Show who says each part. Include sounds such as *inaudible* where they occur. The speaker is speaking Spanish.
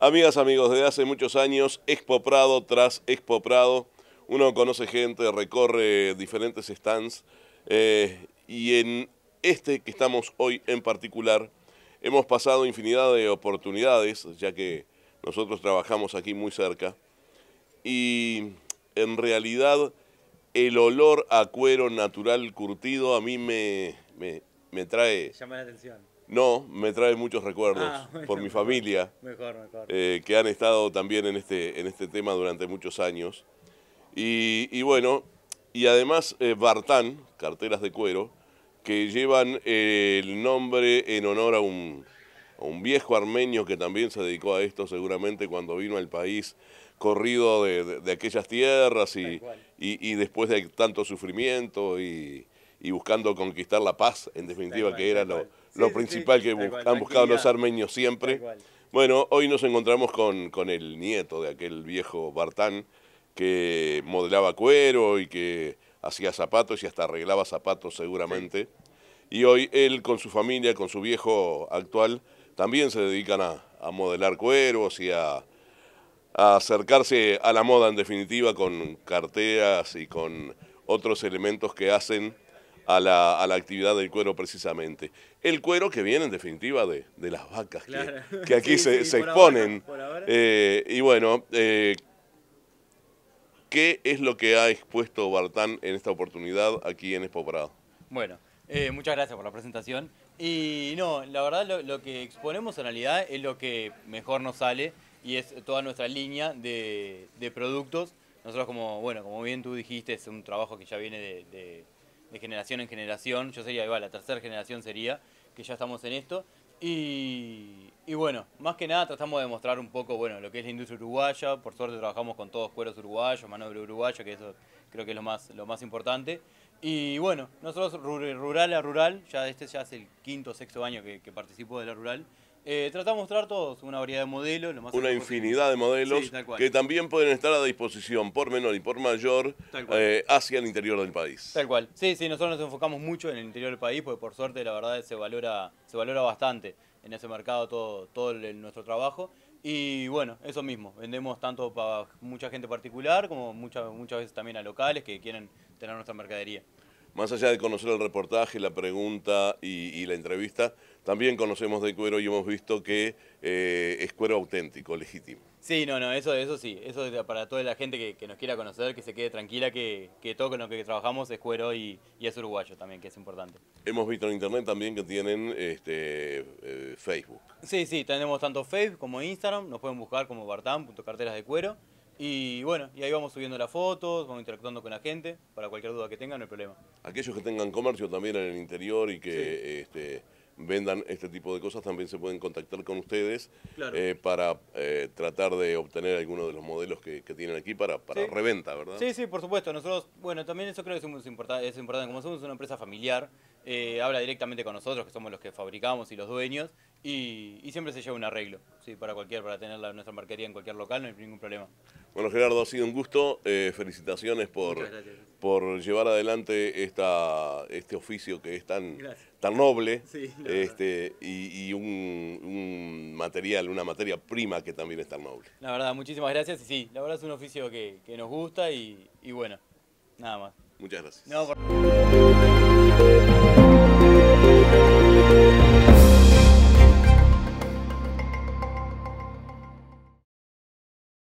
Speaker 1: Amigas, amigos, desde hace muchos años, Expo Prado tras Expo Prado, uno conoce gente, recorre diferentes stands eh, y en este que estamos hoy en particular, hemos pasado infinidad de oportunidades, ya que nosotros trabajamos aquí muy cerca, y en realidad el olor a cuero natural curtido a mí me, me trae... Llama la atención no, me trae muchos recuerdos ah, *laughs* por mi familia, eh, que han estado también en este, en este tema durante muchos años. Y, bueno, y además Bartan, eh, Bartán, carteras de cuero, que llevan eh, el nombre en honor a un, viejo armenio que también se dedicó a esto seguramente cuando vino al país, corrido de, aquellas tierras y después de tanto sufrimiento y y buscando conquistar la paz, en definitiva, que era lo, principal que han buscado los armenios siempre. Bueno, hoy nos encontramos con, con el nieto de aquel viejo Bartán, que modelaba cuero y que hacía zapatos y hasta arreglaba zapatos seguramente. Y hoy él con su familia, con su viejo actual, también se dedican a, modelar cueros y a, a acercarse a la moda en definitiva con carteras y con otros elementos que hacen a la, actividad del cuero precisamente. El cuero que viene en definitiva de, las vacas que, aquí se, exponen. y bueno, eh, ¿qué es lo que ha expuesto Bartán en esta oportunidad aquí en Expo Prado?
Speaker 2: Bueno, eh, muchas gracias por la presentación. Y no, la verdad lo, que exponemos en realidad es lo que mejor nos sale y es toda nuestra línea de, productos. Nosotros como, bueno, como bien tú dijiste, es un trabajo que ya viene de de generación en generación, yo sería igual, la tercera generación sería, que ya estamos en esto. Y, y, bueno, más que nada tratamos de mostrar un poco bueno lo que es la industria uruguaya, por suerte trabajamos con todos cueros uruguayos, de uruguayo que eso creo que es lo más, importante. Y bueno, nosotros rural a rural, ya este ya es el quinto o sexto año que, que participo de la rural, eh, tratamos de mostrar todos una variedad de modelos. una infinidad de modelos que
Speaker 1: también pueden estar a disposición por menor y por mayor eh, hacia el interior del país.
Speaker 2: Tal cual. Sí, sí, nosotros nos enfocamos mucho en el interior del país porque por suerte la verdad se valora, se valora bastante en ese mercado todo, todo nuestro trabajo. Y bueno, eso mismo, vendemos tanto para mucha gente particular como muchas muchas veces también a locales que quieren tener nuestra mercadería.
Speaker 1: Más allá de conocer el reportaje, la pregunta y, la entrevista, también conocemos de cuero y hemos visto que eh, es cuero auténtico, legítimo.
Speaker 2: Sí, no, no, eso, eso sí, eso para toda la gente que, nos quiera conocer, que se quede tranquila, que, todo con lo que trabajamos es cuero y, es uruguayo también, que es importante.
Speaker 1: Hemos visto en internet también que tienen este, eh, Facebook. Sí, sí, tenemos tanto
Speaker 2: Facebook como Instagram, nos pueden buscar como bartam.carteras y bueno, y ahí vamos subiendo las fotos, vamos interactuando con la gente, para cualquier duda que tengan, no hay problema.
Speaker 1: Aquellos que tengan comercio también en el interior y que este, vendan este tipo de cosas también se pueden contactar con ustedes eh, para eh, tratar de obtener algunos de los modelos que, tienen aquí para, para reventa, ¿verdad? Sí,
Speaker 2: sí, por supuesto. Nosotros, bueno, también eso creo que importante, es importante. Como somos una empresa familiar, eh, habla directamente con nosotros, que somos los que fabricamos y los dueños, y, siempre se lleva un arreglo, ¿sí? para cualquier, para tener nuestra marquería en cualquier local, no hay ningún problema.
Speaker 1: Bueno, Gerardo, ha sido un gusto, eh, felicitaciones por, por llevar adelante esta, este oficio que es tan, tan noble este, y, un, material, una materia prima que también es tan noble.
Speaker 2: La verdad, muchísimas gracias, y sí, la verdad es un oficio que, nos gusta y, bueno, nada más. Muchas gracias.